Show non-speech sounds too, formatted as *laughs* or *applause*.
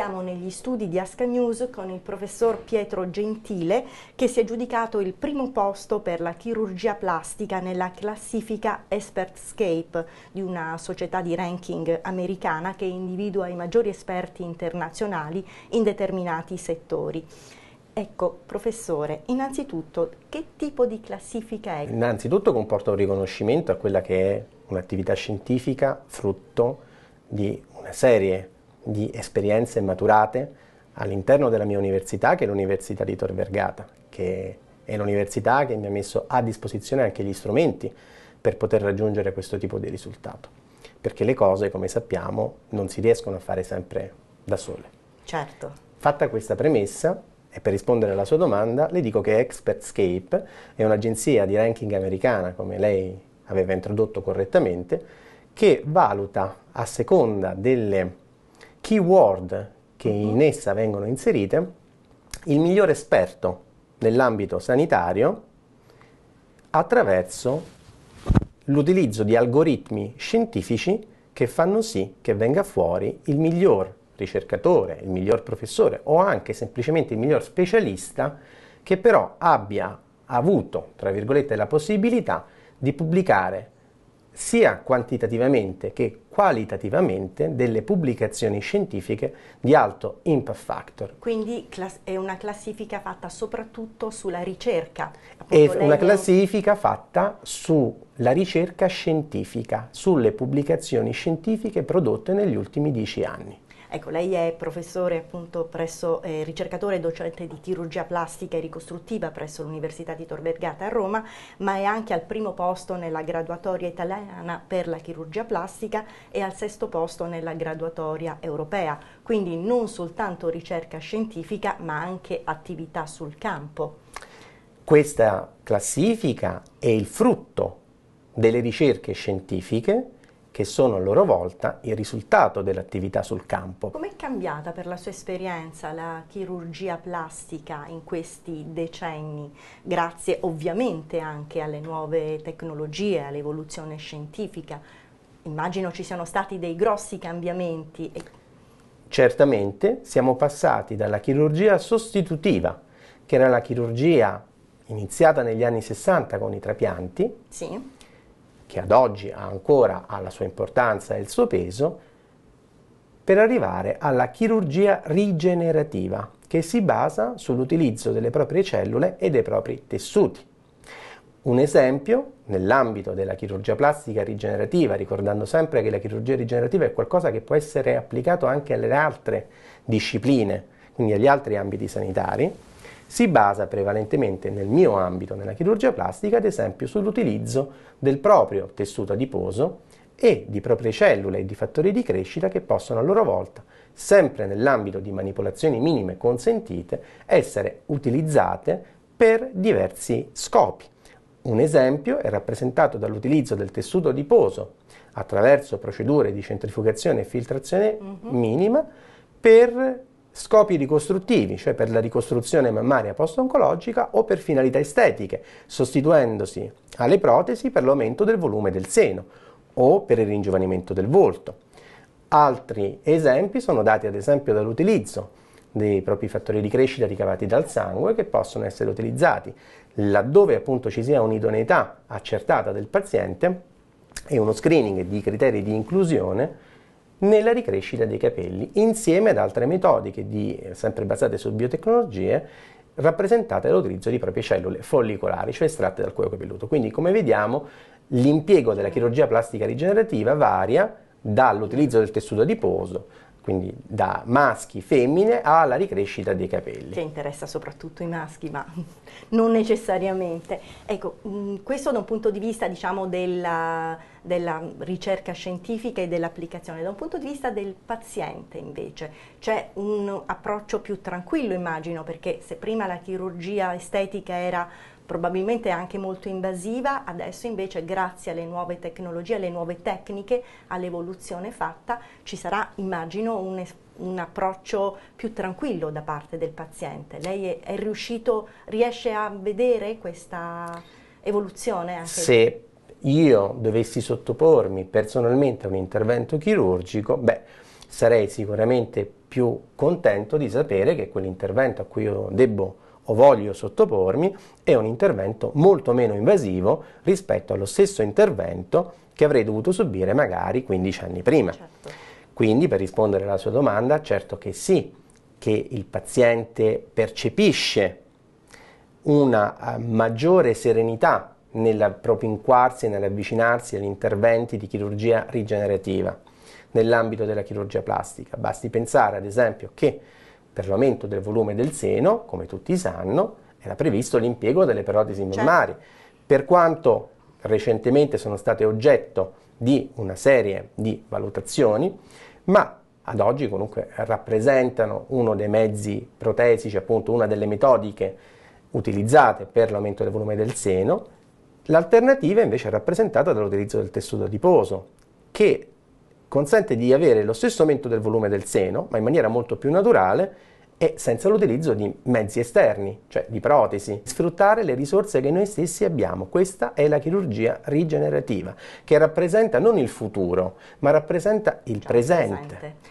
Siamo negli studi di Asca News con il professor Pietro Gentile che si è giudicato il primo posto per la chirurgia plastica nella classifica Expertscape di una società di ranking americana che individua i maggiori esperti internazionali in determinati settori. Ecco, professore, innanzitutto che tipo di classifica è? Innanzitutto comporta un riconoscimento a quella che è un'attività scientifica frutto di una serie di di esperienze maturate all'interno della mia università, che è l'Università di Tor Vergata, che è l'università che mi ha messo a disposizione anche gli strumenti per poter raggiungere questo tipo di risultato. Perché le cose, come sappiamo, non si riescono a fare sempre da sole. Certo. Fatta questa premessa, e per rispondere alla sua domanda, le dico che Expertscape è un'agenzia di ranking americana, come lei aveva introdotto correttamente, che valuta a seconda delle keyword che in mhm. essa vengono inserite, il migliore esperto nell'ambito sanitario attraverso l'utilizzo di algoritmi scientifici che fanno sì che venga fuori il miglior ricercatore, il miglior professore o anche semplicemente il miglior specialista che però abbia avuto, tra virgolette, la possibilità di pubblicare sia quantitativamente che qualitativamente delle pubblicazioni scientifiche di alto impact factor. Quindi class- è una classifica fatta soprattutto sulla ricerca. è una classifica fatta sulla ricerca scientifica, sulle pubblicazioni scientifiche prodotte negli ultimi dieci anni. Ecco, lei è professore appunto presso, eh, ricercatore e docente di chirurgia plastica e ricostruttiva presso l'Università di Tor Vergata a Roma, ma è anche al primo posto nella graduatoria italiana per la chirurgia plastica e al sesto posto nella graduatoria europea, quindi non soltanto ricerca scientifica ma anche attività sul campo. Questa classifica è il frutto delle ricerche scientifiche che sono a loro volta il risultato dell'attività sul campo. Com'è cambiata per la sua esperienza la chirurgia plastica in questi decenni, grazie ovviamente anche alle nuove tecnologie, all'evoluzione scientifica? Immagino ci siano stati dei grossi cambiamenti. Certamente siamo passati dalla chirurgia sostitutiva, che era la chirurgia iniziata negli anni 60 con i trapianti, sì che ad oggi ha ancora la sua importanza e il suo peso, per arrivare alla chirurgia rigenerativa, che si basa sull'utilizzo delle proprie cellule e dei propri tessuti. Un esempio, nell'ambito della chirurgia plastica rigenerativa, ricordando sempre che la chirurgia rigenerativa è qualcosa che può essere applicato anche alle altre discipline, quindi agli altri ambiti sanitari, si basa prevalentemente nel mio ambito, nella chirurgia plastica, ad esempio sull'utilizzo del proprio tessuto adiposo e di proprie cellule e di fattori di crescita che possono a loro volta, sempre nell'ambito di manipolazioni minime consentite, essere utilizzate per diversi scopi. Un esempio è rappresentato dall'utilizzo del tessuto adiposo attraverso procedure di centrifugazione e filtrazione uh-huh. minima per scopi ricostruttivi, cioè per la ricostruzione mammaria post-oncologica o per finalità estetiche, sostituendosi alle protesi per l'aumento del volume del seno o per il ringiovanimento del volto. Altri esempi sono dati ad esempio dall'utilizzo dei propri fattori di crescita ricavati dal sangue che possono essere utilizzati laddove appunto ci sia un'idoneità accertata del paziente e uno screening di criteri di inclusione nella ricrescita dei capelli, insieme ad altre metodiche di, eh, sempre basate su biotecnologie rappresentate dall'utilizzo di proprie cellule follicolari, cioè estratte dal cuoio capelluto. Quindi, come vediamo, l'impiego della chirurgia plastica rigenerativa varia dall'utilizzo del tessuto adiposo quindi da maschi, femmine, alla ricrescita dei capelli. Che interessa soprattutto i maschi, ma *laughs* non necessariamente. Ecco, mm, questo da un punto di vista diciamo, della, della, ricerca scientifica e dell'applicazione, da un punto di vista del paziente invece, c'è un approccio più tranquillo immagino, perché se prima la chirurgia estetica era probabilmente anche molto invasiva, adesso invece grazie alle nuove tecnologie, alle nuove tecniche, all'evoluzione fatta, ci sarà immagino un, un, approccio più tranquillo da parte del paziente. Lei è, è riuscito, riesce a vedere questa evoluzione? Anche? Se io dovessi sottopormi personalmente a un intervento chirurgico, beh, sarei sicuramente più contento di sapere che quell'intervento a cui io debbo o voglio sottopormi è un intervento molto meno invasivo rispetto allo stesso intervento che avrei dovuto subire magari 15 anni prima. Certo. Quindi per rispondere alla sua domanda, certo che sì, che il paziente percepisce una eh, maggiore serenità nel propinquarsi e nell'avvicinarsi agli interventi di chirurgia rigenerativa nell'ambito della chirurgia plastica. Basti pensare ad esempio che per l'aumento del volume del seno, come tutti sanno, era previsto l'impiego delle protesi mammari. Certo. Per quanto recentemente sono state oggetto di una serie di valutazioni, ma ad oggi comunque rappresentano uno dei mezzi protesici, appunto una delle metodiche utilizzate per l'aumento del volume del seno. L'alternativa invece è rappresentata dall'utilizzo del tessuto adiposo, che consente di avere lo stesso aumento del volume del seno, ma in maniera molto più naturale e senza l'utilizzo di mezzi esterni, cioè di protesi. Sfruttare le risorse che noi stessi abbiamo, questa è la chirurgia rigenerativa, che rappresenta non il futuro, ma rappresenta il presente.